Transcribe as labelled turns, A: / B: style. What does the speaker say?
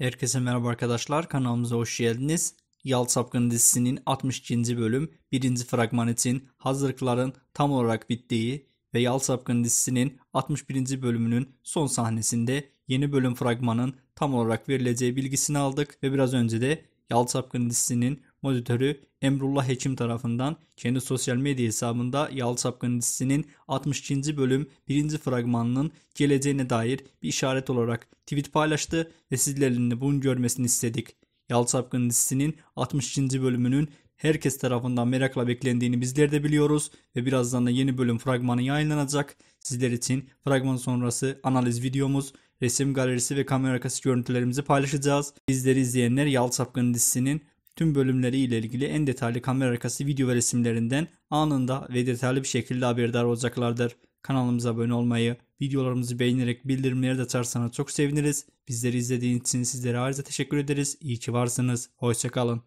A: Herkese merhaba arkadaşlar kanalımıza hoş geldiniz. Yal Sapkın dizisinin 62. bölüm 1. fragmanı için hazırlıkların tam olarak bittiği ve Yal Sapkın dizisinin 61. bölümünün son sahnesinde yeni bölüm fragmanın tam olarak verileceği bilgisini aldık ve biraz önce de Yal Sapkın dizisinin monitörü Emrullah Hekim tarafından kendi sosyal medya hesabında Yal Sapkın dizisinin 62. bölüm 1. fragmanının geleceğine dair bir işaret olarak tweet paylaştı ve sizlerin de bunu görmesini istedik. Yal Sapkın dizisinin 62. bölümünün herkes tarafından merakla beklendiğini bizler de biliyoruz ve birazdan da yeni bölüm fragmanı yayınlanacak. Sizler için fragman sonrası analiz videomuz, resim galerisi ve kamera arkası görüntülerimizi paylaşacağız. Bizleri izleyenler Yal Sapkın dizisinin tüm bölümleriyle ilgili en detaylı kamera arkası video ve resimlerinden anında ve detaylı bir şekilde haberdar olacaklardır. Kanalımıza abone olmayı, videolarımızı beğenerek bildirimleri de açarsanız çok seviniriz. Bizleri izlediğiniz için sizlere ayrıca teşekkür ederiz. İyi ki varsınız. Hoşçakalın.